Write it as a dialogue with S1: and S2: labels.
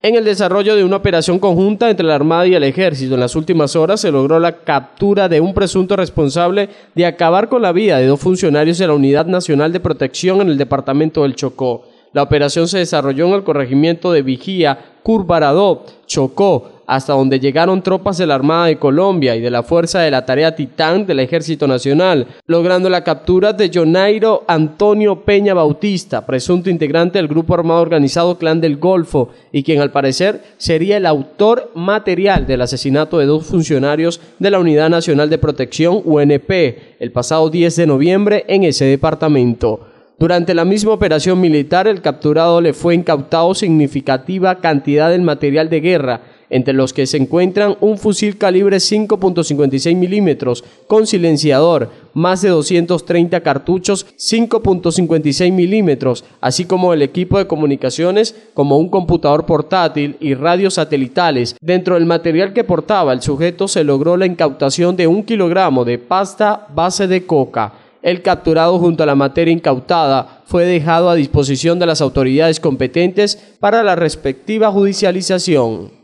S1: En el desarrollo de una operación conjunta entre la Armada y el Ejército, en las últimas horas se logró la captura de un presunto responsable de acabar con la vida de dos funcionarios de la Unidad Nacional de Protección en el departamento del Chocó. La operación se desarrolló en el corregimiento de Vigía, Curvarado, Chocó, hasta donde llegaron tropas de la Armada de Colombia y de la Fuerza de la Tarea Titán del Ejército Nacional, logrando la captura de Jonairo Antonio Peña Bautista, presunto integrante del grupo armado organizado Clan del Golfo, y quien al parecer sería el autor material del asesinato de dos funcionarios de la Unidad Nacional de Protección UNP el pasado 10 de noviembre en ese departamento. Durante la misma operación militar, el capturado le fue incautado significativa cantidad del material de guerra, entre los que se encuentran un fusil calibre 5.56 milímetros con silenciador, más de 230 cartuchos 5.56 milímetros, así como el equipo de comunicaciones como un computador portátil y radios satelitales. Dentro del material que portaba el sujeto se logró la incautación de un kilogramo de pasta base de coca. El capturado junto a la materia incautada fue dejado a disposición de las autoridades competentes para la respectiva judicialización.